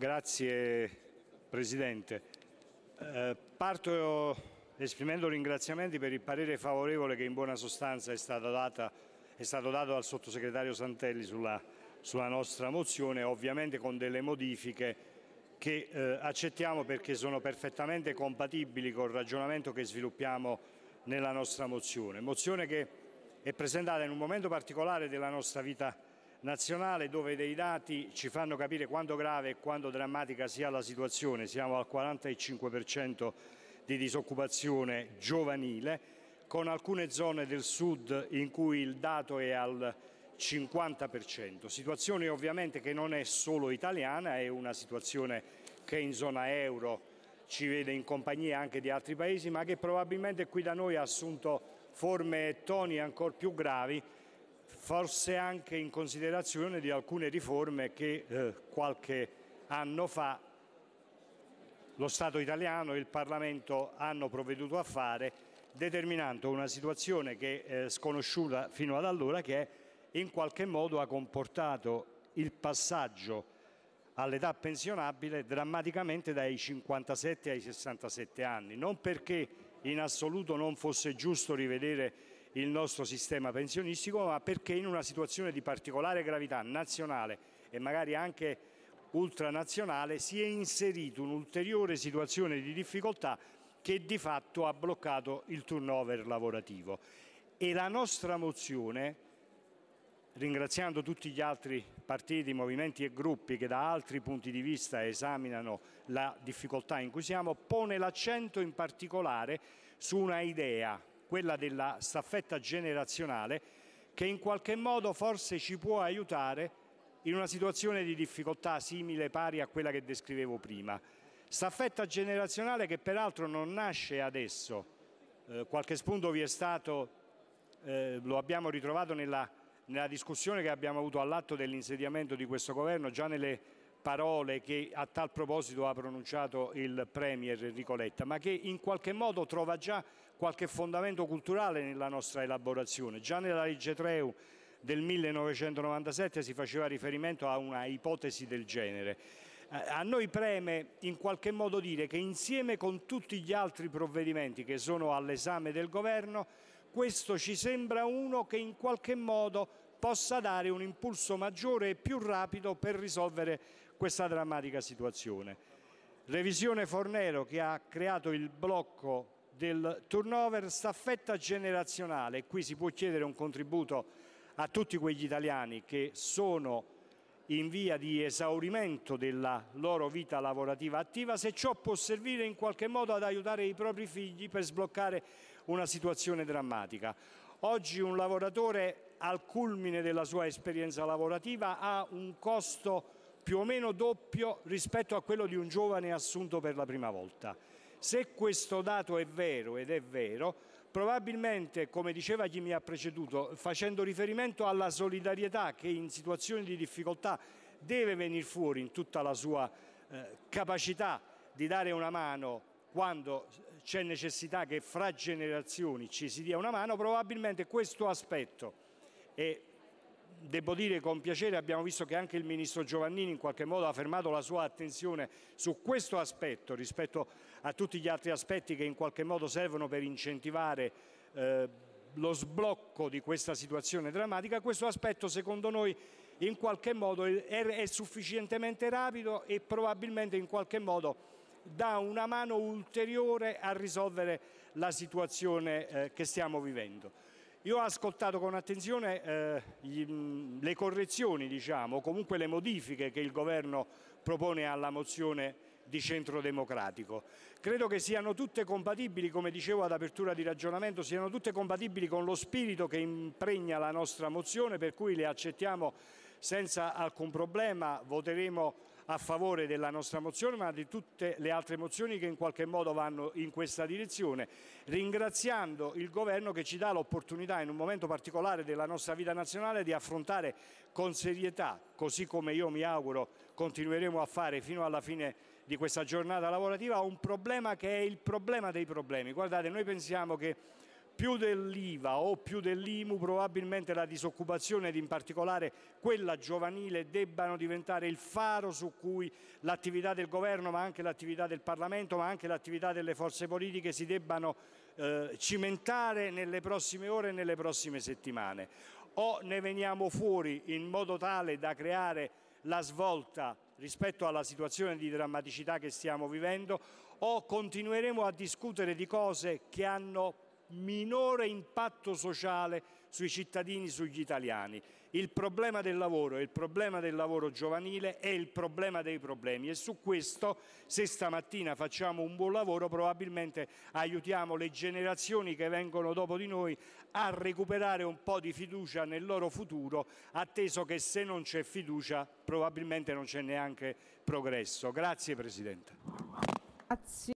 Grazie Presidente. Eh, parto esprimendo ringraziamenti per il parere favorevole che in buona sostanza è stato, data, è stato dato dal sottosegretario Santelli sulla, sulla, nostra mozione, ovviamente con delle modifiche che eh, accettiamo perché sono perfettamente compatibili col ragionamento che sviluppiamo nella nostra mozione. Mozione che è presentata in un momento particolare della nostra vita politica nazionale dove dei dati ci fanno capire quanto grave e quanto drammatica sia la situazione. Siamo al 45% di disoccupazione giovanile, con alcune zone del sud in cui il dato è al 50%. Situazione ovviamente che non è solo italiana, è una situazione che in zona euro ci vede in compagnia anche di altri paesi, ma che probabilmente qui da noi ha assunto forme e toni ancora più gravi forse anche in considerazione di alcune riforme che eh, qualche anno fa lo Stato italiano e il Parlamento hanno provveduto a fare, determinando una situazione che è eh, sconosciuta fino ad allora, che in qualche modo ha comportato il passaggio all'età pensionabile drammaticamente dai 57 ai 67 anni, non perché in assoluto non fosse giusto rivedere il nostro sistema pensionistico, ma perché in una situazione di particolare gravità nazionale e magari anche ultranazionale si è inserita un'ulteriore situazione di difficoltà che di fatto ha bloccato il turnover lavorativo. E la nostra mozione, ringraziando tutti gli altri partiti, movimenti e gruppi che da altri punti di vista esaminano la difficoltà in cui siamo, pone l'accento in particolare su una idea quella della staffetta generazionale, che in qualche modo forse ci può aiutare in una situazione di difficoltà simile, pari a quella che descrivevo prima. Staffetta generazionale che peraltro non nasce adesso, eh, qualche spunto vi è stato, eh, lo abbiamo ritrovato nella, nella discussione che abbiamo avuto all'atto dell'insediamento di questo governo, già nelle parole che a tal proposito ha pronunciato il Premier Enrico Letta, ma che in qualche modo trova già qualche fondamento culturale nella nostra elaborazione. Già nella legge Treu del 1997 si faceva riferimento a una ipotesi del genere. Eh, a noi preme in qualche modo dire che insieme con tutti gli altri provvedimenti che sono all'esame del Governo, questo ci sembra uno che in qualche modo possa dare un impulso maggiore e più rapido per risolvere questa drammatica situazione. Revisione Fornero che ha creato il blocco del turnover, staffetta generazionale, e qui si può chiedere un contributo a tutti quegli italiani che sono in via di esaurimento della loro vita lavorativa attiva, se ciò può servire in qualche modo ad aiutare i propri figli per sbloccare una situazione drammatica. Oggi un lavoratore al culmine della sua esperienza lavorativa ha un costo più o meno doppio rispetto a quello di un giovane assunto per la prima volta. Se questo dato è vero, ed è vero, probabilmente, come diceva chi mi ha preceduto, facendo riferimento alla solidarietà che in situazioni di difficoltà deve venire fuori in tutta la sua eh, capacità di dare una mano quando c'è necessità che fra generazioni ci si dia una mano, probabilmente questo aspetto e devo dire con piacere abbiamo visto che anche il Ministro Giovannini in qualche modo ha fermato la sua attenzione su questo aspetto rispetto a tutti gli altri aspetti che in qualche modo servono per incentivare eh, lo sblocco di questa situazione drammatica, questo aspetto secondo noi in qualche modo è, è sufficientemente rapido e probabilmente in qualche modo dà una mano ulteriore a risolvere la situazione eh, che stiamo vivendo. Io ho ascoltato con attenzione eh, gli, mm, le correzioni, diciamo, comunque le modifiche che il Governo propone alla mozione di centro democratico. Credo che siano tutte compatibili, come dicevo ad apertura di ragionamento, siano tutte compatibili con lo spirito che impregna la nostra mozione, per cui le accettiamo senza alcun problema, voteremo a favore della nostra mozione ma di tutte le altre mozioni che in qualche modo vanno in questa direzione, ringraziando il Governo che ci dà l'opportunità in un momento particolare della nostra vita nazionale di affrontare con serietà, così come io mi auguro continueremo a fare fino alla fine di questa giornata lavorativa, un problema che è il problema dei problemi. Guardate, noi pensiamo che più dell'IVA o più dell'IMU, probabilmente la disoccupazione ed in particolare quella giovanile debbano diventare il faro su cui l'attività del governo, ma anche l'attività del Parlamento, ma anche l'attività delle forze politiche si debbano eh, cimentare nelle prossime ore e nelle prossime settimane. O ne veniamo fuori in modo tale da creare la svolta rispetto alla situazione di drammaticità che stiamo vivendo o continueremo a discutere di cose che hanno minore impatto sociale sui cittadini, sugli italiani. Il problema del lavoro è il problema del lavoro giovanile, è il problema dei problemi e su questo se stamattina facciamo un buon lavoro probabilmente aiutiamo le generazioni che vengono dopo di noi a recuperare un po' di fiducia nel loro futuro, atteso che se non c'è fiducia probabilmente non c'è neanche progresso. Grazie Presidente. Grazie.